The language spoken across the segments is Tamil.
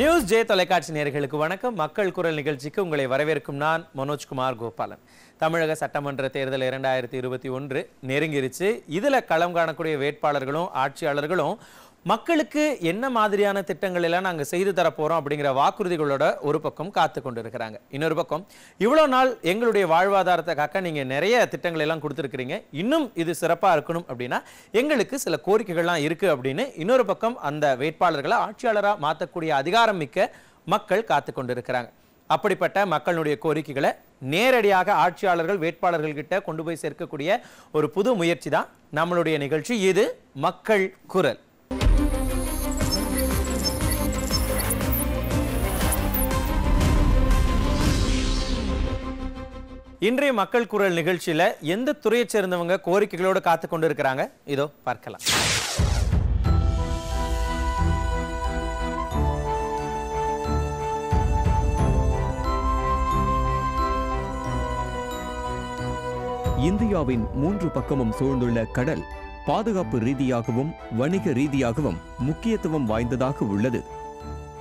நியூஸ் ஜே தொலைக்காட்சி நேர்களுக்கு வணக்கம் மக்கள் குரல் நிகழ்ச்சிக்கு உங்களை வரவேற்கும் நான் மனோஜ்குமார் கோபாலன் தமிழக சட்டமன்ற தேர்தல் இரண்டாயிரத்தி இருபத்தி ஒன்று நெருங்கிருச்சு இதில் களம் காணக்கூடிய வேட்பாளர்களும் ஆட்சியாளர்களும் மக்களுக்கு என்ன மாதிரியான திட்டங்கள் எல்லாம் நாங்கள் செய்து தரப்போகிறோம் அப்படிங்கிற வாக்குறுதிகளோட ஒரு பக்கம் காத்து கொண்டு இருக்கிறாங்க இன்னொரு பக்கம் இவ்வளோ நாள் எங்களுடைய வாழ்வாதாரத்தை காக்க நீங்கள் நிறைய திட்டங்கள் எல்லாம் கொடுத்துருக்குறீங்க இன்னும் இது சிறப்பாக இருக்கணும் அப்படின்னா எங்களுக்கு சில கோரிக்கைகள்லாம் இருக்குது அப்படின்னு இன்னொரு பக்கம் அந்த வேட்பாளர்களை ஆட்சியாளராக மாற்றக்கூடிய அதிகாரம் மிக்க மக்கள் காத்து கொண்டு இருக்கிறாங்க அப்படிப்பட்ட மக்களுடைய கோரிக்கைகளை நேரடியாக ஆட்சியாளர்கள் வேட்பாளர்கள் கிட்ட கொண்டு போய் சேர்க்கக்கூடிய ஒரு புது முயற்சி தான் நம்மளுடைய நிகழ்ச்சி இது மக்கள் குரல் இன்றைய மக்கள் குரல் நிகழ்ச்சியில எந்த துறையை சேர்ந்தவங்க கோரிக்கைகளோடு காத்து கொண்டு இருக்கிறாங்க இதோ பார்க்கலாம் இந்தியாவின் மூன்று பக்கமும் சூழ்ந்துள்ள கடல் பாதுகாப்பு ரீதியாகவும் வணிக ரீதியாகவும் முக்கியத்துவம் வாய்ந்ததாக உள்ளது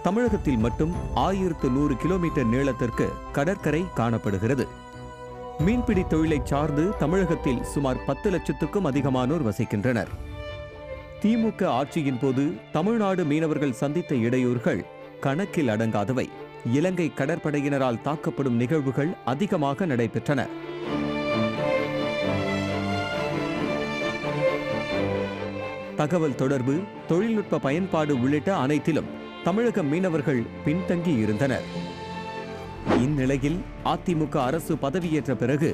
தமிழகத்தில் மட்டும் ஆயிரத்து நூறு கிலோமீட்டர் நீளத்திற்கு கடற்கரை காணப்படுகிறது மீன்பிடி தொழிலை சார்ந்து தமிழகத்தில் சுமார் பத்து லட்சத்துக்கும் அதிகமானோர் வசிக்கின்றனர் திமுக ஆட்சியின் போது தமிழ்நாடு மீனவர்கள் சந்தித்த இடையூறுகள் கணக்கில் அடங்காதவை இலங்கை கடற்படையினரால் தாக்கப்படும் நிகழ்வுகள் அதிகமாக நடைபெற்றன தகவல் தொடர்பு தொழில்நுட்ப பயன்பாடு உள்ளிட்ட அனைத்திலும் தமிழக மீனவர்கள் பின்தங்கி இருந்தனர் இந்நிலையில் அதிமுக அரசு பதவியேற்ற பிறகு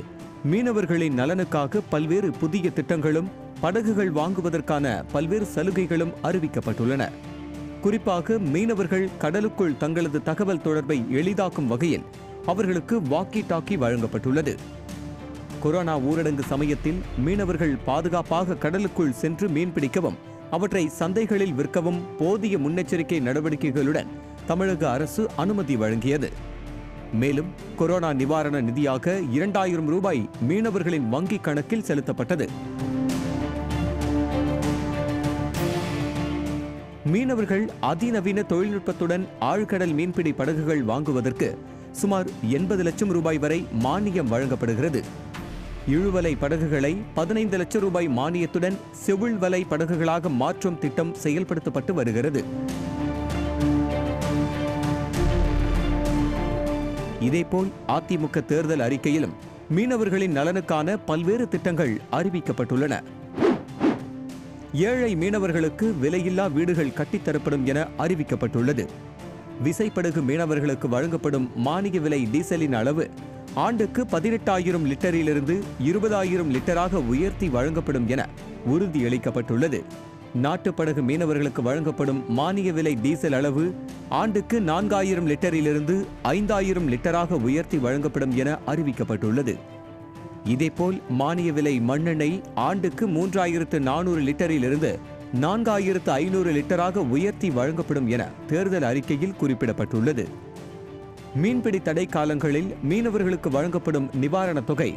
மீனவர்களின் நலனுக்காக பல்வேறு புதிய திட்டங்களும் படகுகள் வாங்குவதற்கான பல்வேறு சலுகைகளும் அறிவிக்கப்பட்டுள்ளன குறிப்பாக மீனவர்கள் கடலுக்குள் தங்களது தகவல் தொடர்பை எளிதாக்கும் வகையில் அவர்களுக்கு வாக்கி டாக்கி வழங்கப்பட்டுள்ளது கொரோனா ஊரடங்கு சமயத்தில் மீனவர்கள் பாதுகாப்பாக கடலுக்குள் சென்று மீன்பிடிக்கவும் அவற்றை சந்தைகளில் விற்கவும் போதிய முன்னெச்சரிக்கை நடவடிக்கைகளுடன் தமிழக அரசு அனுமதி வழங்கியது மேலும் கொரோனா நிவாரண நிதியாக இரண்டாயிரம் ரூபாய் மீனவர்களின் வங்கிக் கணக்கில் செலுத்தப்பட்டது மீனவர்கள் அதிநவீன தொழில்நுட்பத்துடன் ஆழ்கடல் மீன்பிடி படகுகள் வாங்குவதற்கு சுமார் எண்பது லட்சம் ரூபாய் வரை மானியம் வழங்கப்படுகிறது இழுவலை படகுகளை பதினைந்து லட்சம் ரூபாய் மானியத்துடன் செவுள் வலை படகுகளாக மாற்றும் திட்டம் செயல்படுத்தப்பட்டு வருகிறது இதேபோல் அதிமுக தேர்தல் அறிக்கையிலும் மீனவர்களின் நலனுக்கான பல்வேறு திட்டங்கள் அறிவிக்கப்பட்டுள்ளன ஏழை மீனவர்களுக்கு விலையில்லா வீடுகள் கட்டித்தரப்படும் என அறிவிக்கப்பட்டுள்ளது விசைப்படகு மீனவர்களுக்கு வழங்கப்படும் மானிய விலை டீசலின் அளவு ஆண்டுக்கு பதினெட்டாயிரம் லிட்டரிலிருந்து இருபதாயிரம் லிட்டராக உயர்த்தி வழங்கப்படும் என உறுதியளிக்கப்பட்டுள்ளது நாட்டுப்படகு மீனவர்களுக்கு வழங்கப்படும் மானிய விலை டீசல் அளவு ஆண்டுக்கு நான்காயிரம் லிட்டரிலிருந்து ஐந்தாயிரம் லிட்டராக உயர்த்தி வழங்கப்படும் என அறிவிக்கப்பட்டுள்ளது இதேபோல் மானிய விலை மண்ணெண்ணெய் ஆண்டுக்கு மூன்றாயிரத்து நானூறு லிட்டரிலிருந்து நான்காயிரத்து ஐநூறு லிட்டராக உயர்த்தி வழங்கப்படும் என தேர்தல் அறிக்கையில் குறிப்பிடப்பட்டுள்ளது மீன்பிடி தடை காலங்களில் மீனவர்களுக்கு வழங்கப்படும் நிவாரணத் தொகை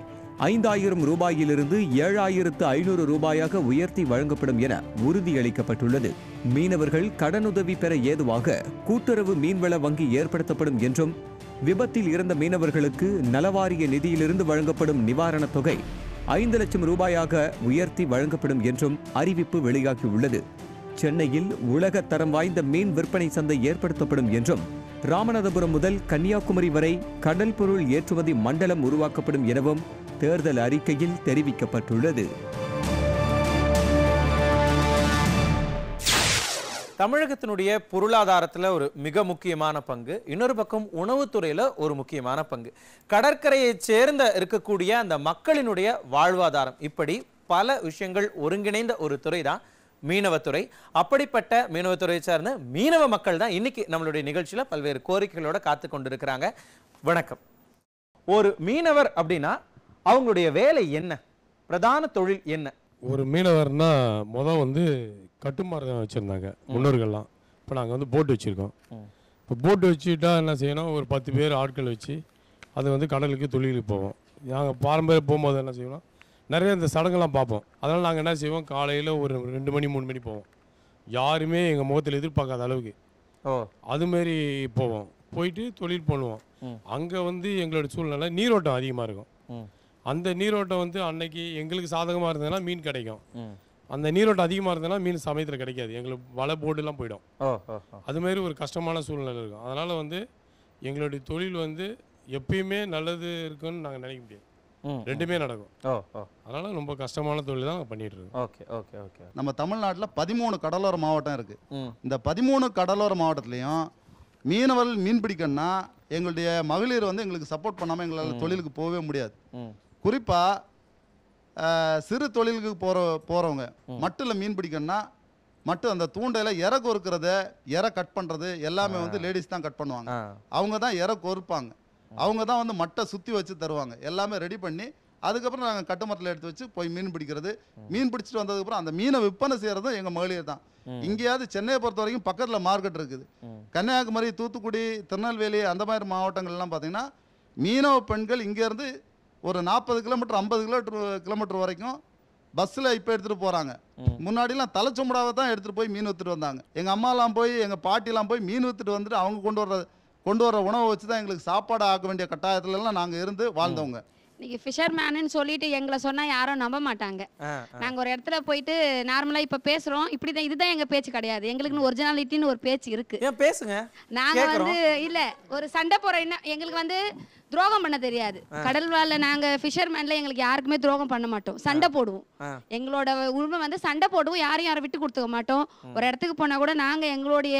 ஐந்தாயிரம் ரூபாயிலிருந்து ஏழாயிரத்து ஐநூறு ரூபாயாக உயர்த்தி வழங்கப்படும் என உறுதியளிக்கப்பட்டுள்ளது மீனவர்கள் கடனுதவி பெற ஏதுவாக கூட்டுறவு மீன்வள வங்கி ஏற்படுத்தப்படும் என்றும் விபத்தில் இறந்த மீனவர்களுக்கு நலவாரிய நிதியிலிருந்து வழங்கப்படும் நிவாரணத் தொகை ஐந்து லட்சம் ரூபாயாக உயர்த்தி வழங்கப்படும் என்றும் அறிவிப்பு வெளியாகியுள்ளது சென்னையில் உலக தரம் வாய்ந்த மீன் விற்பனை சந்தை ஏற்படுத்தப்படும் என்றும் ராமநாதபுரம் முதல் கன்னியாகுமரி வரை கடல் பொருள் ஏற்றுமதி மண்டலம் உருவாக்கப்படும் எனவும் தேர்தல் அறிக்கையில் தெரிவிக்கப்பட்டுள்ளது தமிழகத்தினுடைய பொருளாதாரத்தில் ஒரு மிக முக்கியமான பங்கு இன்னொரு பக்கம் உணவுத்துறையில் ஒரு முக்கியமான பங்கு கடற்கரையை சேர்ந்த இருக்கக்கூடிய அந்த மக்களினுடைய வாழ்வாதாரம் இப்படி பல விஷயங்கள் ஒருங்கிணைந்த ஒரு துறை தான் மீனவத்துறை அப்படிப்பட்ட மீனவத்துறையை சார்ந்த மீனவ மக்கள் தான் இன்னைக்கு நம்மளுடைய நிகழ்ச்சியில் பல்வேறு கோரிக்கைகளோடு காத்து கொண்டிருக்கிறாங்க வணக்கம் ஒரு மீனவர் அப்படின்னா அவங்களுடைய வேலை என்ன பிரதான தொழில் என்ன ஒரு மீனவர்னா மொதல் வந்து கட்டுமாரம் வச்சுருந்தாங்க முன்னோர்கள்லாம் இப்போ நாங்கள் வந்து போட்டு வச்சுருக்கோம் இப்போ போட்டு வச்சுட்டா என்ன செய்யணும் ஒரு பத்து பேர் ஆட்கள் வச்சு அது வந்து கடலுக்கு தொழிலுக்கு போவோம் நாங்கள் பாரம்பரிய போகும்போது என்ன செய்வோம் நிறைய இந்த சடங்குலாம் பார்ப்போம் அதனால் நாங்கள் என்ன செய்வோம் காலையில் ஒரு ரெண்டு மணி மூணு மணி போவோம் யாருமே எங்கள் முகத்தில் எதிர்பார்க்காத அளவுக்கு அதுமாரி போவோம் போயிட்டு தொழில் பண்ணுவோம் அங்கே வந்து எங்களோட சூழ்நிலை நீரோட்டம் அதிகமாக இருக்கும் அந்த நீரோட்டம் வந்து அன்னைக்கு எங்களுக்கு சாதகமாக இருந்ததுன்னா மீன் கிடைக்கும் அந்த நீரோட்டம் அதிகமாக இருந்ததுன்னா மீன் சமயத்தில் கிடைக்காது எங்களுக்கு வலை போர்டுலாம் போயிடும் அதுமாரி ஒரு கஷ்டமான சூழ்நிலை இருக்கும் அதனால் வந்து எங்களுடைய தொழில் வந்து எப்பயுமே நல்லது இருக்குன்னு நாங்கள் நினைக்க முடியாது ரெண்டுமே நடக்கும் அதனால ரொம்ப கஷ்டமான தொழில் தான் பண்ணிட்டு இருக்கோம் ஓகே ஓகே ஓகே நம்ம தமிழ்நாட்டில் பதிமூணு கடலோர மாவட்டம் இருக்கு இந்த பதிமூணு கடலோர மாவட்டத்துலையும் மீனவர்கள் மீன் பிடிக்கணும்னா எங்களுடைய மகளிர் வந்து எங்களுக்கு சப்போர்ட் பண்ணாமல் எங்களால் தொழிலுக்கு போகவே முடியாது குறிப்பாக சிறு தொழிலுக்கு போகிற போகிறவங்க மட்டில் மீன் பிடிக்கணும்னா மட்டும் அந்த தூண்டையில் இறை கொறுக்கிறத இறை கட் பண்ணுறது எல்லாமே வந்து லேடிஸ் தான் கட் பண்ணுவாங்க அவங்க தான் இறை கொறுப்பாங்க அவங்க தான் வந்து மட்டை சுற்றி வச்சு தருவாங்க எல்லாமே ரெடி பண்ணி அதுக்கப்புறம் நாங்கள் கட்டுமரத்தில் எடுத்து வச்சு போய் மீன் பிடிக்கிறது மீன் பிடிச்சிட்டு வந்ததுக்கப்புறம் அந்த மீனை விற்பனை செய்கிறதும் எங்கள் மகளிர் தான் இங்கேயாவது சென்னையை பொறுத்த வரைக்கும் பக்கத்தில் மார்க்கெட் இருக்குது கன்னியாகுமரி தூத்துக்குடி திருநெல்வேலி அந்த மாதிரி மாவட்டங்கள்லாம் பார்த்தீங்கன்னா மீனவ பெண்கள் இங்கேருந்து ஒரு நாற்பது கிலோமீட்டர் ஐம்பது கிலோமீட்டர் கிலோமீட்டர் வரைக்கும் பஸ்ஸில் இப்போ எடுத்துகிட்டு போகிறாங்க முன்னாடிலாம் தலைச்சுமுடாவை தான் எடுத்துகிட்டு போய் மீன் வித்துட்டு வந்தாங்க எங்கள் அம்மாலாம் போய் எங்கள் பாட்டிலாம் போய் மீன் வித்துட்டு வந்துட்டு அவங்க கொண்டு வர்ற கொண்டு வர உணவை வச்சு தான் எங்களுக்கு சாப்பாடு ஆக்க வேண்டிய கட்டாயத்துலலாம் நாங்கள் இருந்து வாழ்ந்தவங்க இன்னைக்கு ஃபிஷர்மேனுன்னு சொல்லிட்டு எங்களை சொன்னால் யாரும் நம்ப மாட்டாங்க நாங்கள் ஒரு இடத்துல போயிட்டு நார்மலாக இப்போ பேசுகிறோம் இப்படி தான் இதுதான் எங்கள் பேச்சு கிடையாது எங்களுக்குன்னு ஒரிஜினாலிட்டின்னு ஒரு பேச்சு இருக்கு பேசுங்க நாங்கள் வந்து இல்லை ஒரு சண்டை போகிற என்ன எங்களுக்கு வந்து துரோகம் பண்ண தெரியாது கடல் வாழ்ல நாங்க பிஷர்மேன்ல எங்களுக்கு யாருக்குமே துரோகம் பண்ண மாட்டோம் சண்டை போடுவோம் எங்களோட உரிமை வந்து சண்டை போடுவோம் யாரும் யாரும் விட்டு கொடுத்துக்க மாட்டோம் ஒரு இடத்துக்கு போனா கூட நாங்க எங்களுடைய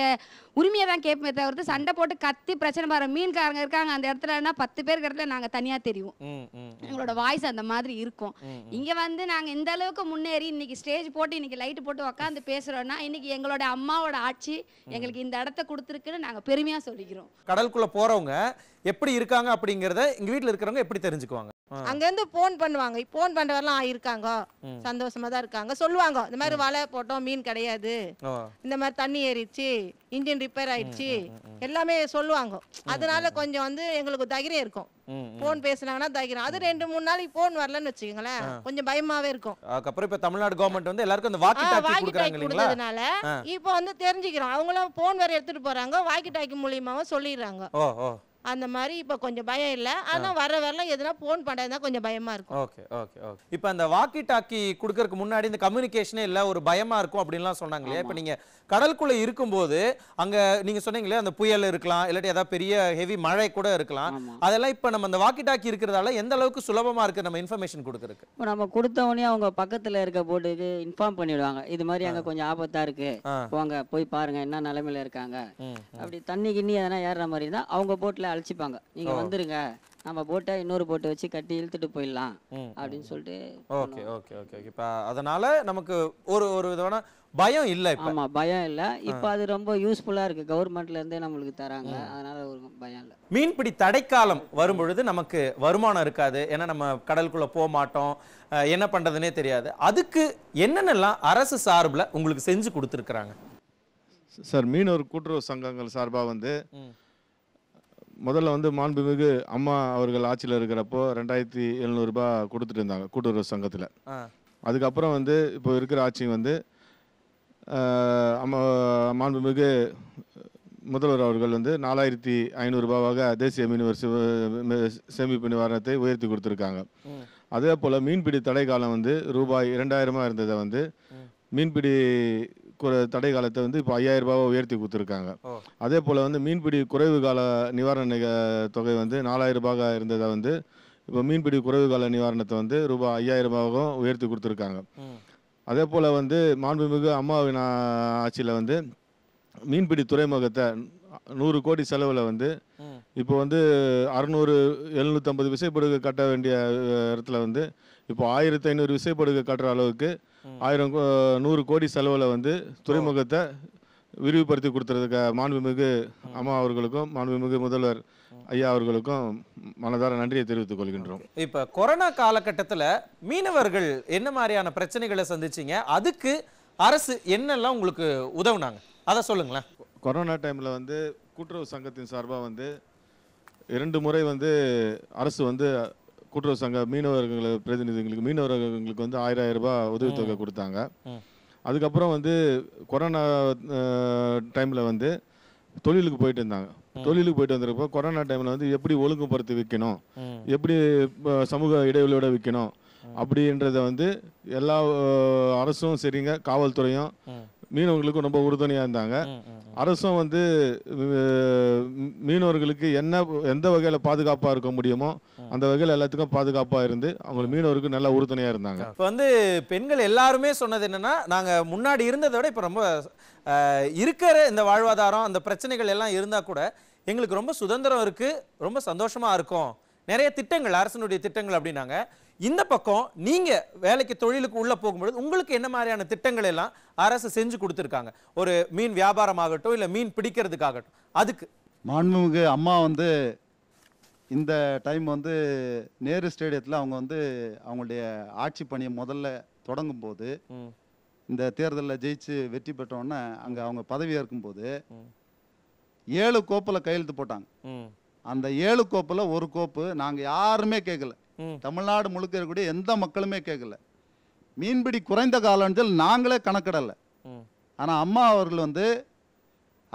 உரிமையை தான் கேட்போமே தவிர்த்து சண்டை போட்டு கத்தி பிரச்சனை பாருங்க மீன்காரங்க இருக்காங்க அந்த இடத்துலன்னா பத்து பேர் இடத்துல நாங்கள் தனியாக தெரியும் எங்களோட வாய்ஸ் அந்த மாதிரி இருக்கும் இங்கே வந்து நாங்கள் இந்த அளவுக்கு முன்னேறி இன்னைக்கு ஸ்டேஜ் போட்டு இன்னைக்கு லைட்டு போட்டு உக்காந்து பேசுகிறோன்னா இன்னைக்கு எங்களோட அம்மாவோட ஆட்சி எங்களுக்கு இந்த இடத்த கொடுத்துருக்குன்னு நாங்கள் பெருமையாக சொல்லிக்கிறோம் கடலுக்குள்ளே போகிறவங்க எப்படி இருக்காங்க அப்படிங்கிறத எங்கள் வீட்டில் இருக்கிறவங்க எப்படி தெரிஞ்சுக்குவாங்க அங்கேருந்து ஃபோன் பண்ணுவாங்க ஃபோன் பண்ணுறவரெல்லாம் இருக்காங்க சந்தோஷமா தான் இருக்காங்க சொல்லுவாங்க இந்த மாதிரி வலை போட்டோம் மீன் கிடையாது இந்த மாதிரி தண்ணி ஏறிடுச்சு இன்ஜின் ரிப்பேர் ஆயிடுச்சு எல்லாமே சொல்லுவாங்க அதனால கொஞ்சம் வந்து எங்களுக்கு தைரியம் இருக்கும் போன் பேசுனாங்கன்னா தைரியம் அது ரெண்டு மூணு நாளைக்கு போன் வரலன்னு வச்சுக்கோங்களேன் கொஞ்சம் பயமாவே இருக்கும் அதுக்கப்புறம் இப்போ தமிழ்நாடு கவர்மெண்ட் வந்து எல்லாருக்கும் அந்த வாக்கி டாக்கி கொடுத்ததுனால இப்போ வந்து தெரிஞ்சுக்கிறோம் அவங்களும் போன் வேற எடுத்துட்டு போறாங்க வாக்கி டாக்கி மூலியமாவும் சொல்லிடுறாங்க அந்த மாதிரி இப்போ கொஞ்சம் பயம் இல்லை ஆனால் வர வரலாம் எதுனா ஃபோன் பண்ணுறதுனா கொஞ்சம் பயமாக இருக்கும் ஓகே ஓகே ஓகே இப்போ அந்த வாக்கி டாக்கி கொடுக்கறதுக்கு முன்னாடி இந்த கம்யூனிகேஷனே இல்லை ஒரு பயமாக இருக்கும் அப்படின்லாம் சொன்னாங்க இல்லையா இப்போ நீங்கள் கடலுக்குள்ளே இருக்கும்போது அங்கே நீங்கள் சொன்னீங்களே அந்த புயல் இருக்கலாம் இல்லாட்டி ஏதாவது பெரிய ஹெவி மழை கூட இருக்கலாம் அதெல்லாம் இப்போ நம்ம அந்த வாக்கி டாக்கி இருக்கிறதால எந்த அளவுக்கு சுலபமாக இருக்குது நம்ம இன்ஃபர்மேஷன் கொடுக்குறதுக்கு இப்போ நம்ம கொடுத்தவொடனே அவங்க பக்கத்தில் இருக்க போட்டு இது இன்ஃபார்ம் பண்ணிடுவாங்க இது மாதிரி அங்கே கொஞ்சம் ஆபத்தாக இருக்குது போங்க போய் பாருங்கள் என்ன நிலைமையில இருக்காங்க அப்படி தண்ணி கிண்ணி எதனா ஏறுற மாதிரி தான் அவங்க போட்டில் அழைச்சிப்பாங்க நீங்க வந்துருங்க நம்ம போட்டை இன்னொரு போட்டை வச்சு கட்டி இழுத்துட்டு போயிடலாம் அப்படின்னு சொல்லிட்டு ஓகே ஓகே ஓகே ஓகே அதனால நமக்கு ஒரு ஒரு விதமான பயம் இல்லை ஆமா பயம் இல்லை இப்ப அது ரொம்ப யூஸ்ஃபுல்லா இருக்கு கவர்மெண்ட்ல இருந்தே நம்மளுக்கு தராங்க அதனால ஒரு பயம் இல்ல மீன்பிடி தடைக்காலம் வரும்பொழுது நமக்கு வருமானம் இருக்காது ஏன்னா நம்ம கடலுக்குள்ள போக மாட்டோம் என்ன பண்றதுனே தெரியாது அதுக்கு என்னென்னலாம் அரசு சார்பில் உங்களுக்கு செஞ்சு கொடுத்துருக்குறாங்க சார் மீனவர் கூட்டுறவு சங்கங்கள் சார்பாக வந்து முதல்ல வந்து மாண்புமிகு அம்மா அவர்கள் ஆட்சியில் இருக்கிறப்போ ரெண்டாயிரத்தி எழுநூறுபா கொடுத்துட்டு இருந்தாங்க கூட்டுறவு சங்கத்தில் அதுக்கப்புறம் வந்து இப்போ இருக்கிற ஆட்சி வந்து அம்மா மாண்புமிகு முதல்வர் அவர்கள் வந்து நாலாயிரத்தி ஐநூறுரூபாவாக தேசிய மீனவர் சேமிப்பு நிவாரணத்தை உயர்த்தி கொடுத்துருக்காங்க அதே போல் மீன்பிடி தடை காலம் வந்து ரூபாய் இரண்டாயிரமாக இருந்ததை வந்து மீன்பிடி தடை காலத்தை வந்து இப்போ ஐயாயிரம் ரூபாவை உயர்த்தி கொடுத்துருக்காங்க அதே போல் வந்து மீன்பிடி குறைவு கால நிவாரண தொகை வந்து நாலாயிரம் ரூபாக இருந்ததை வந்து இப்போ மீன்பிடி குறைவு கால நிவாரணத்தை வந்து ரூபாய் ஐயாயிரம் ரூபாவும் உயர்த்தி கொடுத்துருக்காங்க அதே போல் வந்து மாண்புமிகு அம்மாவின் ஆட்சியில் வந்து மீன்பிடி துறைமுகத்தை நூறு கோடி செலவில் வந்து இப்போ வந்து அறுநூறு எழுநூற்றம்பது விசைப்படுகை கட்ட வேண்டிய இடத்துல வந்து இப்போ ஆயிரத்தி ஐநூறு விசைப்படுகை கட்டுற அளவுக்கு ஆயிரம் நூறு கோடி செலவில் வந்து துறைமுகத்தை விரிவுபடுத்தி கொடுத்துறதுக்கு மாண்புமிகு அம்மா அவர்களுக்கும் மாண்புமிகு முதல்வர் ஐயா அவர்களுக்கும் மனதார நன்றியை தெரிவித்துக் கொள்கின்றோம் இப்போ கொரோனா காலகட்டத்தில் மீனவர்கள் என்ன மாதிரியான பிரச்சனைகளை சந்திச்சிங்க அதுக்கு அரசு என்னெல்லாம் உங்களுக்கு உதவுனாங்க அதை சொல்லுங்களேன் கொரோனா டைமில் வந்து கூட்டுறவு சங்கத்தின் சார்பாக வந்து இரண்டு முறை வந்து அரசு வந்து கூட்டுறவு சங்க மீனவர்கள் பிரதிநிதிகளுக்கு மீனவர்களுக்கு வந்து ஆயிரம் ஆயிரம் ரூபாய் உதவித்தொகை கொடுத்தாங்க அதுக்கப்புறம் வந்து கொரோனா டைமில் வந்து தொழிலுக்கு போயிட்டு இருந்தாங்க தொழிலுக்கு போயிட்டு வந்திருக்கப்போ கொரோனா டைமில் வந்து எப்படி ஒழுங்குபடுத்தி விற்கணும் எப்படி சமூக இடைவெளியோட விற்கணும் அப்படின்றத வந்து எல்லா அரசும் சரிங்க காவல்துறையும் மீனவர்களுக்கும் ரொம்ப உறுதுணையாக இருந்தாங்க அரசும் வந்து மீனவர்களுக்கு என்ன எந்த வகையில் பாதுகாப்பாக இருக்க முடியுமோ அந்த வகையில் எல்லாத்துக்கும் பாதுகாப்பாக இருந்து அவங்க மீனவருக்கு நல்லா உறுதுணையாக இருந்தாங்க இப்போ வந்து பெண்கள் எல்லாருமே சொன்னது என்னென்னா நாங்கள் முன்னாடி இருந்ததை விட இப்போ ரொம்ப இருக்கிற இந்த வாழ்வாதாரம் அந்த பிரச்சனைகள் எல்லாம் இருந்தால் கூட எங்களுக்கு ரொம்ப சுதந்திரம் இருக்குது ரொம்ப சந்தோஷமாக இருக்கும் நிறைய திட்டங்கள் அரசனுடைய திட்டங்கள் அப்படின்னாங்க இந்த பக்கம் நீங்கள் வேலைக்கு தொழிலுக்கு உள்ளே போகும்பொழுது உங்களுக்கு என்ன மாதிரியான திட்டங்கள் எல்லாம் அரசு செஞ்சு கொடுத்துருக்காங்க ஒரு மீன் வியாபாரமாகட்டும் இல்லை மீன் பிடிக்கிறதுக்காகட்டும் அதுக்கு மாண்புமிகு அம்மா வந்து இந்த டைம் வந்து நேரு ஸ்டேடியத்தில் அவங்க வந்து அவங்களுடைய ஆட்சி பணியை முதல்ல தொடங்கும் போது இந்த தேர்தலில் ஜெயிச்சு வெற்றி பெற்றோன்னே அங்கே அவங்க பதவி போது ஏழு கோப்பில் கையெழுத்து போட்டாங்க அந்த ஏழு கோப்பில் ஒரு கோப்பு நாங்கள் யாருமே கேட்கல தமிழ்நாடு முழுக்க இருக்கக்கூடிய எந்த மக்களுமே கேட்கல மீன்பிடி குறைந்த காலத்தில் நாங்களே கணக்கிடலை ஆனால் அம்மா அவர்கள் வந்து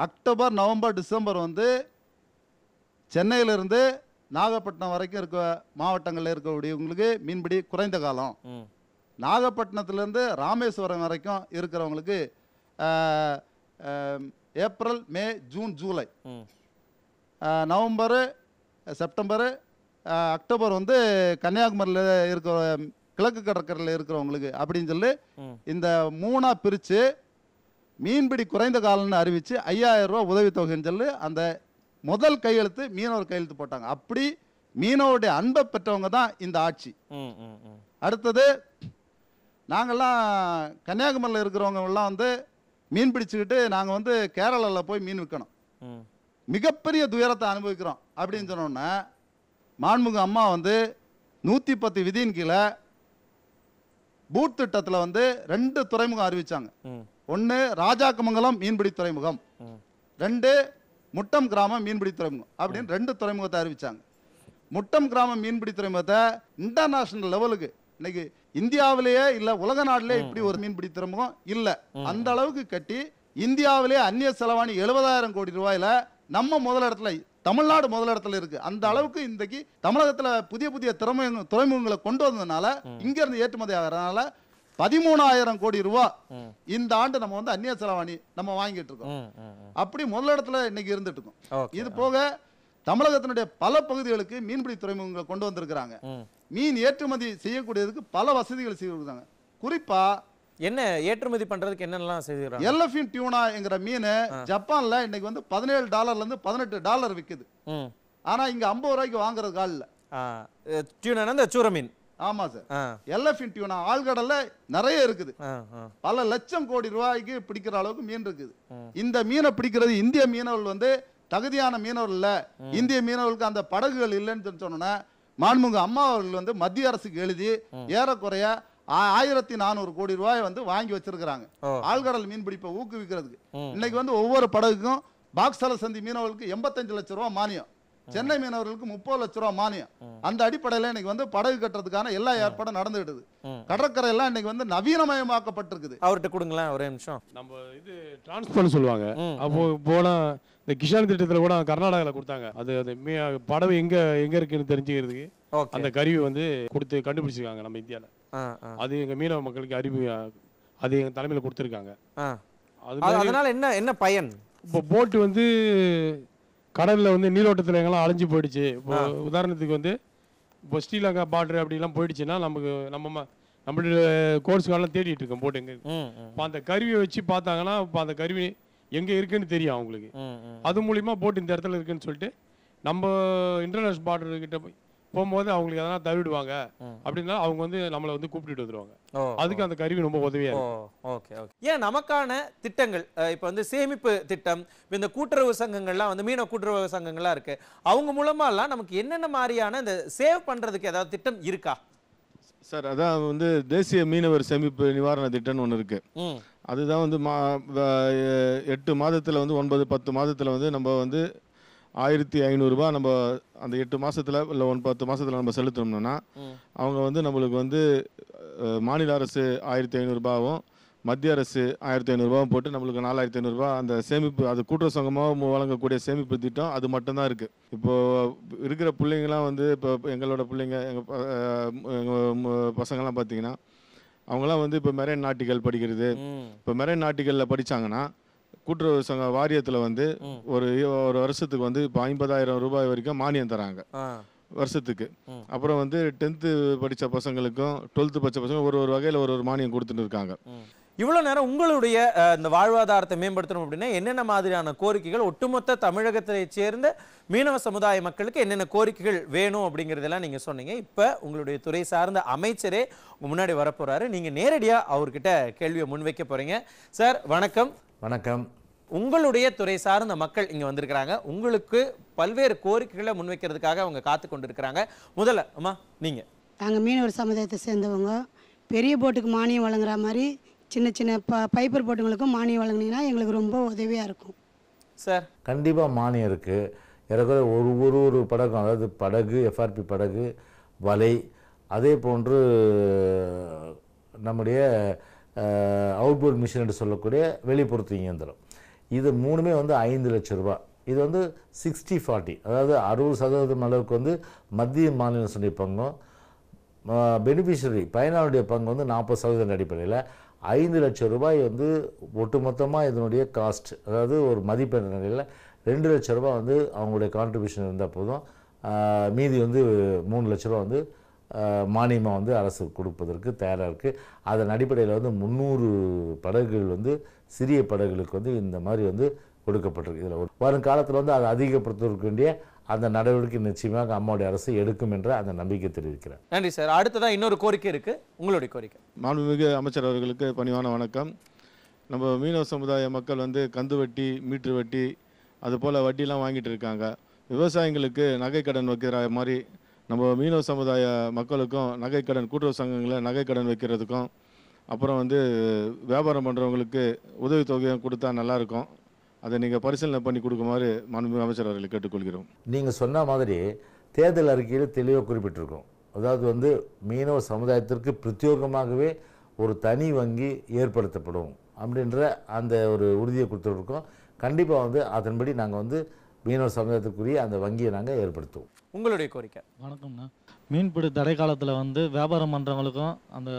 அக்டோபர் நவம்பர் டிசம்பர் வந்து சென்னையிலிருந்து நாகப்பட்டினம் வரைக்கும் இருக்க மாவட்டங்களில் இருக்கக்கூடியவங்களுக்கு மீன்பிடி குறைந்த காலம் நாகப்பட்டினத்துலேருந்து ராமேஸ்வரம் வரைக்கும் இருக்கிறவங்களுக்கு April May June July November September October வந்து கன்னியாகுமரியில் இருக்கிற கிழக்கு கடற்கரையில் இருக்கிறவங்களுக்கு அப்படின்னு சொல்லி இந்த மூணாக பிரித்து மீன்பிடி குறைந்த காலம்னு அறிவித்து ஐயாயிரம் ரூபா உதவித்தொகைன்னு சொல்லி அந்த முதல் கையெழுத்து மீனவர் கையெழுத்து போட்டாங்க அப்படி மீனவருடைய அன்பை பெற்றவங்க தான் இந்த ஆட்சி அடுத்தது நாங்கள்லாம் கன்னியாகுமரியில் இருக்கிறவங்கெல்லாம் வந்து மீன் பிடிச்சிக்கிட்டு நாங்கள் வந்து கேரளாவில் போய் மீன் விற்கணும் மிகப்பெரிய துயரத்தை அனுபவிக்கிறோம் அப்படின்னு சொன்னோன்னே மான்முக அம்மா வந்து நூற்றி பத்து விதியின் கீழே பூத் திட்டத்தில் வந்து ரெண்டு துறைமுகம் அறிவித்தாங்க ஒன்று ராஜாக்கமங்கலம் மீன்பிடி துறைமுகம் ரெண்டு முட்டம் கிராம மீன்பிடி துறைமுகம் அப்படின்னு ரெண்டு துறைமுகத்தை அறிவித்தாங்க முட்டம் கிராம மீன்பிடி துறைமுகத்தை இன்டர்நேஷனல் லெவலுக்கு இன்னைக்கு இந்தியாவிலேயே இல்லை உலக நாட்டிலே இப்படி ஒரு மீன்பிடி துறைமுகம் இல்லை அந்த அளவுக்கு கட்டி இந்தியாவிலே அந்நிய செலவாணி எழுபதாயிரம் கோடி ரூபாயில நம்ம முதலிடத்துல தமிழ்நாடு முதலிடத்துல இருக்கு அந்த அளவுக்கு இன்றைக்கு தமிழகத்துல புதிய புதிய திறமை துறைமுகங்களை கொண்டு வந்ததுனால இங்க இருந்து ஏற்றுமதி ஆகிறதுனால பதிமூணாயிரம் கோடி ரூபா இந்த ஆண்டு நம்ம வந்து அந்நிய செலவாணி நம்ம வாங்கிட்டு இருக்கோம் அப்படி முதலிடத்துல இன்னைக்கு இருந்துட்டு இருக்கோம் இது போக தமிழகத்தினுடைய பல பகுதிகளுக்கு மீன்பிடி துறைமுகங்களை கொண்டு வந்திருக்கிறாங்க மீன் ஏற்றுமதி செய்யக்கூடியதுக்கு பல வசதிகள் செய்திருக்காங்க குறிப்பா என்ன ஏற்றுமதி பண்றதுக்கு என்னெல்லாம் செய்கிறாங்க எல்எஃபின் டியூனா என்கிற மீன் ஜப்பான்ல இன்னைக்கு வந்து பதினேழு டாலர்ல இருந்து பதினெட்டு டாலர் விற்குது ஆனா இங்க ஐம்பது ரூபாய்க்கு வாங்குறது காலில் டியூனா இந்த சூர மீன் ஆமா சார் எலஃபின் டியூனா ஆழ்கடல்ல நிறைய இருக்குது பல லட்சம் கோடி ரூபாய்க்கு பிடிக்கிற அளவுக்கு மீன் இருக்குது இந்த மீனை பிடிக்கிறது இந்திய மீனவர்கள் வந்து தகுதியான மீனவர்கள் இல்ல இந்திய மீனவர்களுக்கு அந்த படகுகள் இல்லைன்னு சொன்னோன்னா மான்முக அம்மா அவர்கள் வந்து மத்திய அரசுக்கு எழுதி ஏறக்குறைய ஆயிரத்தி நானூறு கோடி ரூபாய் வந்து வாங்கி வச்சிருக்கிறாங்க ஆழ்கடல் பிடிப்பை ஊக்குவிக்கிறதுக்கு இன்னைக்கு வந்து ஒவ்வொரு படகுக்கும் பாக்ஸ் சந்தி மீனவர்களுக்கு எண்பத்தஞ்சு லட்சம் ரூபாய் மானியம் சென்னை மீனவர்களுக்கு முப்பது லட்ச ரூபா மானியம் அந்த அடிப்படையில் இன்னைக்கு வந்து படகு கட்டுறதுக்கான எல்லா ஏற்பாடும் நடந்துகிட்டு கடற்கரை எல்லாம் இன்னைக்கு வந்து நவீனமயமாக்கப்பட்டிருக்குது அவர்கிட்ட கொடுங்களேன் ஒரே நிமிஷம் நம்ம இது டிரான்ஸ்பர் சொல்லுவாங்க அப்போ போனா இந்த கிஷான் திட்டத்தில் கூட கர்நாடகாவில் கொடுத்தாங்க அது அது படகு எங்க எங்க இருக்குன்னு தெரிஞ்சுக்கிறதுக்கு அந்த கருவி வந்து கொடுத்து கண்டுபிடிச்சிருக்காங்க நம்ம இந்தியாவில் அது எங்க மீனவ மக்களுக்கு அறிவு அது எங்க தலைமையில் கொடுத்துருக்காங்க அதனால என்ன என்ன பயன் இப்போ போட்டு வந்து கடலில் வந்து நீரோட்டத்தில் எங்கெல்லாம் அழிஞ்சு போயிடுச்சு இப்போ உதாரணத்துக்கு வந்து இப்போ ஸ்ரீலங்கா பார்டர் அப்படிலாம் போயிடுச்சுன்னா நமக்கு நம்ம நம்மளுடைய கோர்ஸ்காரெலாம் தேடிட்டு இருக்கோம் போட்டு எங்கே இப்போ அந்த கருவியை வச்சு பார்த்தாங்கன்னா இப்போ அந்த கருவி எங்கே இருக்குன்னு தெரியும் அவங்களுக்கு அது மூலிமா போட்டு இந்த இடத்துல இருக்குன்னு சொல்லிட்டு நம்ம இன்டர்நேஷ்னல் பார்டர் கிட்ட போய் போகும்போது அவங்களுக்கு எதனா தவிடுவாங்க அப்படின்னா அவங்க வந்து நம்மளை வந்து கூப்பிட்டு வந்துருவாங்க அதுக்கு அந்த கருவி ரொம்ப உதவியா ஓகே ஓகே ஏன் நமக்கான திட்டங்கள் இப்போ வந்து சேமிப்பு திட்டம் இப்போ இந்த கூட்டுறவு சங்கங்கள்லாம் வந்து மீன கூட்டுறவு சங்கங்கள்லாம் இருக்கு அவங்க மூலமாலாம் நமக்கு என்னென்ன மாதிரியான இந்த சேவ் பண்றதுக்கு ஏதாவது திட்டம் இருக்கா சார் அதான் வந்து தேசிய மீனவர் சேமிப்பு நிவாரண திட்டம்னு ஒன்று இருக்கு அதுதான் வந்து மா எட்டு மாதத்தில் வந்து ஒன்பது பத்து மாதத்தில் வந்து நம்ம வந்து ஆயிரத்தி ஐநூறுபா நம்ம அந்த எட்டு மாதத்தில் இல்லை ஒன் பத்து மாதத்தில் நம்ம செலுத்தணும்னா அவங்க வந்து நம்மளுக்கு வந்து மாநில அரசு ஆயிரத்தி ஐநூறுரூபாவும் மத்திய அரசு ஆயிரத்தி ஐநூறுரூபாவும் போட்டு நம்மளுக்கு நாலாயிரத்தி ஐநூறுரூபா அந்த சேமிப்பு அது கூட்டுற சங்கமாக வழங்கக்கூடிய சேமிப்பு திட்டம் அது மட்டும்தான் இருக்குது இப்போது இருக்கிற பிள்ளைங்கள்லாம் வந்து இப்போ எங்களோட பிள்ளைங்க எங்கள் எங்கள் பசங்கள்லாம் பார்த்தீங்கன்னா அவங்களாம் வந்து இப்போ மெரைன் நாட்டிகள் படிக்கிறது இப்போ மெரைன் நாட்டிகளில் படித்தாங்கன்னா கூட்டுறவு சங்க வாரியத்தில் வந்து ஒரு ஒரு வருஷத்துக்கு வந்து இப்போ ஐம்பதாயிரம் ரூபாய் வரைக்கும் மானியம் தராங்க வருஷத்துக்கு அப்புறம் வந்து டென்த்து படித்த பசங்களுக்கும் டுவெல்த்து படித்த பசங்களுக்கும் ஒரு ஒரு வகையில் ஒரு ஒரு மானியம் கொடுத்துட்டு இருக்காங்க இவ்வளோ நேரம் உங்களுடைய இந்த வாழ்வாதாரத்தை மேம்படுத்தணும் அப்படின்னா என்னென்ன மாதிரியான கோரிக்கைகள் ஒட்டுமொத்த தமிழகத்தை சேர்ந்த மீனவ சமுதாய மக்களுக்கு என்னென்ன கோரிக்கைகள் வேணும் அப்படிங்கிறதெல்லாம் நீங்கள் சொன்னீங்க இப்போ உங்களுடைய துறை சார்ந்த அமைச்சரே முன்னாடி வரப்போகிறாரு நீங்கள் நேரடியாக அவர்கிட்ட கேள்வியை முன்வைக்க போகிறீங்க சார் வணக்கம் வணக்கம் உங்களுடைய துறை சார்ந்த மக்கள் இங்கே வந்திருக்கிறாங்க உங்களுக்கு பல்வேறு கோரிக்கைகளை முன்வைக்கிறதுக்காக அவங்க காத்து கொண்டிருக்கிறாங்க முதல்ல அம்மா நீங்கள் நாங்கள் மீனவர் சமுதாயத்தை சேர்ந்தவங்க பெரிய போட்டுக்கு மானியம் வழங்குற மாதிரி சின்ன சின்ன ப பைப்பர் போட்டுங்களுக்கும் மானியம் வழங்கினீங்கன்னா எங்களுக்கு ரொம்ப உதவியாக இருக்கும் சார் கண்டிப்பாக மானியம் இருக்குது ஏறக்குறைய ஒரு ஒரு ஒரு படகும் அதாவது படகு எஃப்ஆர்பி படகு வலை அதே போன்று நம்முடைய அவுட்போர்ட் மிஷின் என்று சொல்லக்கூடிய வெளிப்புறத்து இயந்திரம் இது மூணுமே வந்து ஐந்து லட்ச ரூபா இது வந்து சிக்ஸ்டி ஃபார்ட்டி அதாவது அறுபது சதவீதம் அளவுக்கு வந்து மத்திய மாநிலம் சொல்லி பங்கும் பெனிஃபிஷரி பயனாளியுடைய பங்கு வந்து நாற்பது சதவீதம் அடிப்படையில் ஐந்து லட்சம் ரூபாய் வந்து ஒட்டுமொத்தமாக இதனுடைய காஸ்ட் அதாவது ஒரு மதிப்பெண் நிலையில் ரெண்டு லட்ச ரூபா வந்து அவங்களுடைய கான்ட்ரிபியூஷன் இருந்தால் போதும் மீதி வந்து மூணு லட்ச ரூபா வந்து மானியமாக வந்து அரசு கொடுப்பதற்கு தயாராக இருக்குது அதன் அடிப்படையில் வந்து முந்நூறு படகுகள் வந்து சிறிய படகுகளுக்கு வந்து இந்த மாதிரி வந்து கொடுக்கப்பட்டிருக்கு இதில் வரும் காலத்தில் வந்து அதை அதிகப்படுத்துவதற்கு வேண்டிய அந்த நடவடிக்கை நிச்சயமாக அம்மாவுடைய அரசு எடுக்கும் என்று அந்த நம்பிக்கை தெரிவிக்கிறேன் நன்றி சார் அடுத்ததான் இன்னொரு கோரிக்கை இருக்குது உங்களுடைய கோரிக்கை மாண்புமிகு அமைச்சர் அவர்களுக்கு பணிவான வணக்கம் நம்ம மீனவ சமுதாய மக்கள் வந்து கந்து வட்டி மீட்ரு வட்டி அது போல் வட்டிலாம் வாங்கிட்டு இருக்காங்க விவசாயிகளுக்கு கடன் வைக்கிற மாதிரி நம்ம மீனவ சமுதாய மக்களுக்கும் நகை கடன் கூட்டுறவு சங்கங்களில் கடன் வைக்கிறதுக்கும் அப்புறம் வந்து வியாபாரம் பண்ணுறவங்களுக்கு உதவித்தொகையும் கொடுத்தா நல்லாயிருக்கும் அதை நீங்கள் பரிசீலனை பண்ணி கொடுக்குமாறு மாண்புமிகு அமைச்சர் அவர்களை கேட்டுக்கொள்கிறோம் நீங்கள் சொன்ன மாதிரி தேர்தல் அறிக்கையில் தெளிவாக குறிப்பிட்டிருக்கோம் அதாவது வந்து மீனவ சமுதாயத்திற்கு பிரத்யோகமாகவே ஒரு தனி வங்கி ஏற்படுத்தப்படும் அப்படின்ற அந்த ஒரு உறுதியை கொடுத்துருக்கோம் கண்டிப்பாக வந்து அதன்படி நாங்கள் வந்து மீனவ சமுதாயத்துக்குரிய அந்த வங்கியை நாங்கள் ஏற்படுத்துவோம் உங்களுடைய கோரிக்கை வணக்கம்ண்ணா மீன்பிடி தடைக்காலத்தில் வந்து வியாபாரம் பண்ணுறவங்களுக்கும் அந்த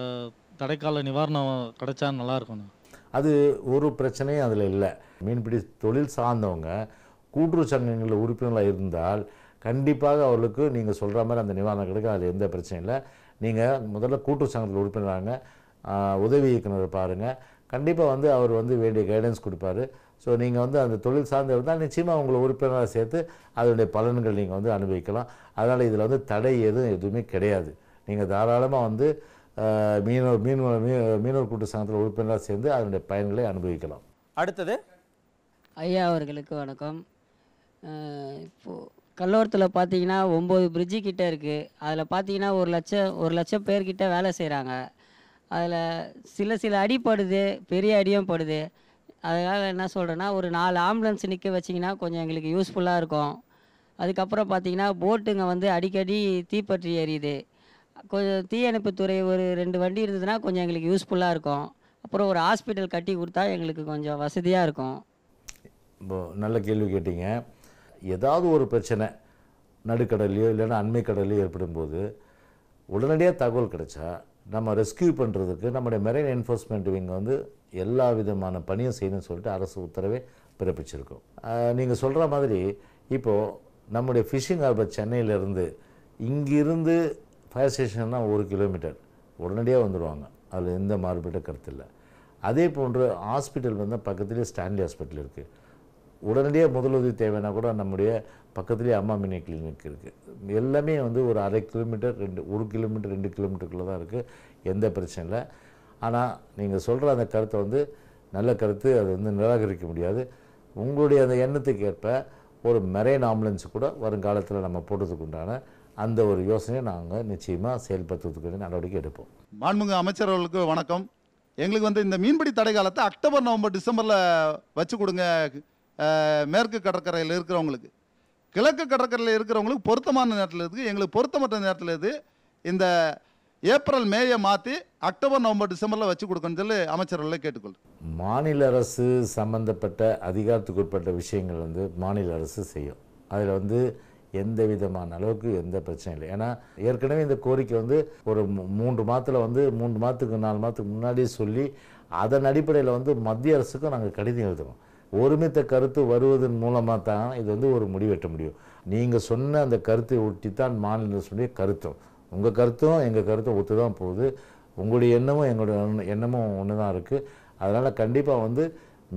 தடைக்கால நிவாரணம் கிடைச்சா நல்லா அது ஒரு பிரச்சனையும் அதில் இல்லை மீன்பிடி தொழில் சார்ந்தவங்க கூட்டுறவு சங்கங்களில் உறுப்பினர்களாக இருந்தால் கண்டிப்பாக அவர்களுக்கு நீங்கள் சொல்கிற மாதிரி அந்த நிவாரணம் கிடைக்கும் அது எந்த பிரச்சனையும் இல்லை நீங்கள் முதல்ல கூட்டுறவு சங்கத்தில் உறுப்பினராங்க உதவி இயக்குனர் பாருங்கள் கண்டிப்பாக வந்து அவர் வந்து வேண்டிய கைடன்ஸ் கொடுப்பார் ஸோ நீங்கள் வந்து அந்த தொழில் சார்ந்து இருந்தால் நிச்சயமாக உங்களை உறுப்பினராக சேர்த்து அதனுடைய பலன்கள் நீங்கள் வந்து அனுபவிக்கலாம் அதனால் இதில் வந்து தடை எதுவும் எதுவுமே கிடையாது நீங்கள் தாராளமாக வந்து மீனவர் மீனவ மீனவர் கூட்டு சங்கத்தில் உறுப்பினராக சேர்ந்து அதனுடைய பயன்களை அனுபவிக்கலாம் அடுத்தது ஐயா அவர்களுக்கு வணக்கம் இப்போது கல்லோரத்தில் பார்த்தீங்கன்னா ஒம்பது பிரிட்ஜு கிட்டே இருக்குது அதில் பார்த்தீங்கன்னா ஒரு லட்சம் ஒரு லட்சம் பேர்கிட்ட வேலை செய்கிறாங்க அதில் சில சில அடிப்படுது பெரிய அடியும் படுது அதனால் என்ன சொல்கிறேன்னா ஒரு நாலு ஆம்புலன்ஸ் நிற்க வச்சிங்கன்னா கொஞ்சம் எங்களுக்கு யூஸ்ஃபுல்லாக இருக்கும் அதுக்கப்புறம் பார்த்தீங்கன்னா போட்டுங்க வந்து அடிக்கடி தீப்பற்றி எரியுது கொஞ்சம் தீயணைப்புத்துறை ஒரு ரெண்டு வண்டி இருந்ததுன்னா கொஞ்சம் எங்களுக்கு யூஸ்ஃபுல்லாக இருக்கும் அப்புறம் ஒரு ஹாஸ்பிட்டல் கட்டி கொடுத்தா எங்களுக்கு கொஞ்சம் வசதியாக இருக்கும் இப்போ நல்ல கேள்வி கேட்டீங்க ஏதாவது ஒரு பிரச்சனை நடுக்கடலையோ இல்லைன்னா அண்மை கடலையோ ஏற்படும் போது உடனடியாக தகவல் கிடைச்சா நம்ம ரெஸ்கியூ பண்ணுறதுக்கு நம்முடைய மெரைன் என்ஃபோர்ஸ்மெண்ட் விங் வந்து எல்லா விதமான பணியும் செய்யணும்னு சொல்லிட்டு அரசு உத்தரவை பிறப்பிச்சிருக்கோம் நீங்கள் சொல்கிற மாதிரி இப்போது நம்முடைய ஃபிஷிங் ஹார்பர் சென்னையிலேருந்து இங்கிருந்து ஃபயர் ஸ்டேஷன்னா ஒரு கிலோமீட்டர் உடனடியாக வந்துடுவாங்க அதில் எந்த மாறுபட்ட கருத்து இல்லை அதே போன்று ஹாஸ்பிட்டல் வந்து பக்கத்துலேயே ஸ்டான்லி ஹாஸ்பிட்டல் இருக்குது உடனடியாக முதலுதவி தேவைன்னா கூட நம்முடைய பக்கத்துலேயே அம்மா மினி கிளினிக் இருக்குது எல்லாமே வந்து ஒரு அரை கிலோமீட்டர் ரெண்டு ஒரு கிலோமீட்டர் ரெண்டு கிலோமீட்டருக்குள்ளே தான் இருக்குது எந்த பிரச்சனை இல்லை ஆனால் நீங்கள் சொல்கிற அந்த கருத்தை வந்து நல்ல கருத்து அது வந்து நிராகரிக்க முடியாது உங்களுடைய அந்த எண்ணத்துக்கு ஏற்ப ஒரு மெரைன் ஆம்புலன்ஸ் கூட வருங்காலத்தில் நம்ம போட்டதுக்கு உண்டான அந்த ஒரு யோசனையை நாங்கள் நிச்சயமாக செயல்படுத்துறதுக்கு நடவடிக்கை எடுப்போம் மாண்புமிகு அமைச்சர்களுக்கு வணக்கம் எங்களுக்கு வந்து இந்த மீன்பிடி தடை காலத்தை அக்டோபர் நவம்பர் டிசம்பரில் வச்சு கொடுங்க மேற்கு கடற்கரையில் இருக்கிறவங்களுக்கு கிழக்கு கடற்கரையில் இருக்கிறவங்களுக்கு பொருத்தமான நேரத்தில் இருக்குது எங்களுக்கு பொருத்தமற்ற நேரத்தில் இது இந்த ஏப்ரல் மேயை மாற்றி அக்டோபர் நவம்பர் டிசம்பரில் வச்சு கொடுக்கணும் சொல்லி அமைச்சர்களை கேட்டுக்கொள்ளு மாநில அரசு சம்மந்தப்பட்ட அதிகாரத்துக்கு உட்பட்ட விஷயங்கள் வந்து மாநில அரசு செய்யும் அதில் வந்து எந்த விதமான அளவுக்கு எந்த பிரச்சனையும் இல்லை ஏன்னா ஏற்கனவே இந்த கோரிக்கை வந்து ஒரு மூன்று மாதத்தில் வந்து மூன்று மாதத்துக்கு நாலு மாதத்துக்கு முன்னாடியே சொல்லி அதன் அடிப்படையில் வந்து மத்திய அரசுக்கும் நாங்கள் கடிதம் எழுதுகிறோம் ஒருமித்த கருத்து வருவதன் மூலமாக தான் இது வந்து ஒரு முடிவெட்ட முடியும் நீங்கள் சொன்ன அந்த கருத்தை ஒட்டி தான் மாநில அரசுடைய கருத்தும் உங்கள் கருத்தும் எங்கள் கருத்தும் ஒத்து தான் போகுது உங்களுடைய எண்ணமும் எங்களுடைய எண்ணமும் ஒன்று தான் இருக்குது அதனால் கண்டிப்பாக வந்து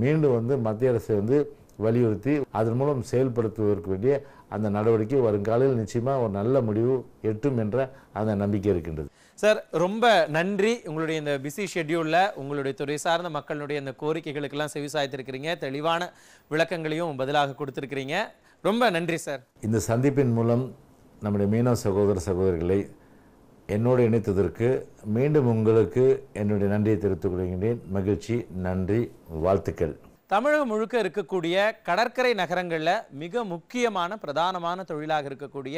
மீண்டும் வந்து மத்திய அரசு வந்து வலியுறுத்தி அதன் மூலம் செயல்படுத்துவதற்கு வேண்டிய அந்த நடவடிக்கை வருங்காலையில் நிச்சயமாக ஒரு நல்ல முடிவு எட்டும் என்ற அந்த நம்பிக்கை இருக்கின்றது சார் ரொம்ப நன்றி உங்களுடைய இந்த பிஸி ஷெட்யூலில் உங்களுடைய துறை சார்ந்த மக்களுடைய இந்த கோரிக்கைகளுக்கெல்லாம் செவி தெளிவான விளக்கங்களையும் பதிலாக கொடுத்துருக்கிறீங்க ரொம்ப நன்றி சார் இந்த சந்திப்பின் மூலம் நம்முடைய மீனவ சகோதர சகோதரிகளை என்னோடு இணைத்ததற்கு மீண்டும் உங்களுக்கு என்னுடைய நன்றியை தெரிவித்துக் கொள்கின்றேன் மகிழ்ச்சி நன்றி வாழ்த்துக்கள் தமிழகம் முழுக்க இருக்கக்கூடிய கடற்கரை நகரங்களில் மிக முக்கியமான பிரதானமான தொழிலாக இருக்கக்கூடிய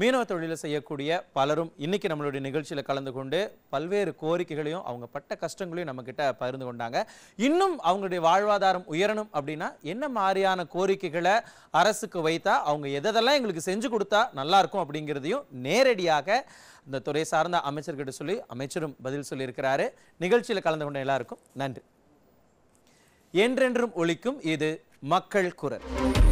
மீனவ தொழிலை செய்யக்கூடிய பலரும் இன்றைக்கி நம்மளுடைய நிகழ்ச்சியில் கலந்து கொண்டு பல்வேறு கோரிக்கைகளையும் அவங்க பட்ட கஷ்டங்களையும் நம்மக்கிட்ட பகிர்ந்து கொண்டாங்க இன்னும் அவங்களுடைய வாழ்வாதாரம் உயரணும் அப்படின்னா என்ன மாதிரியான கோரிக்கைகளை அரசுக்கு வைத்தா அவங்க எதெல்லாம் எங்களுக்கு செஞ்சு கொடுத்தா நல்லாயிருக்கும் அப்படிங்கிறதையும் நேரடியாக இந்த துறை சார்ந்த அமைச்சர்கிட்ட சொல்லி அமைச்சரும் பதில் சொல்லியிருக்கிறாரு நிகழ்ச்சியில் கலந்து கொண்ட எல்லாருக்கும் நன்றி என்றென்றும் ஒழிக்கும் இது மக்கள் குரல்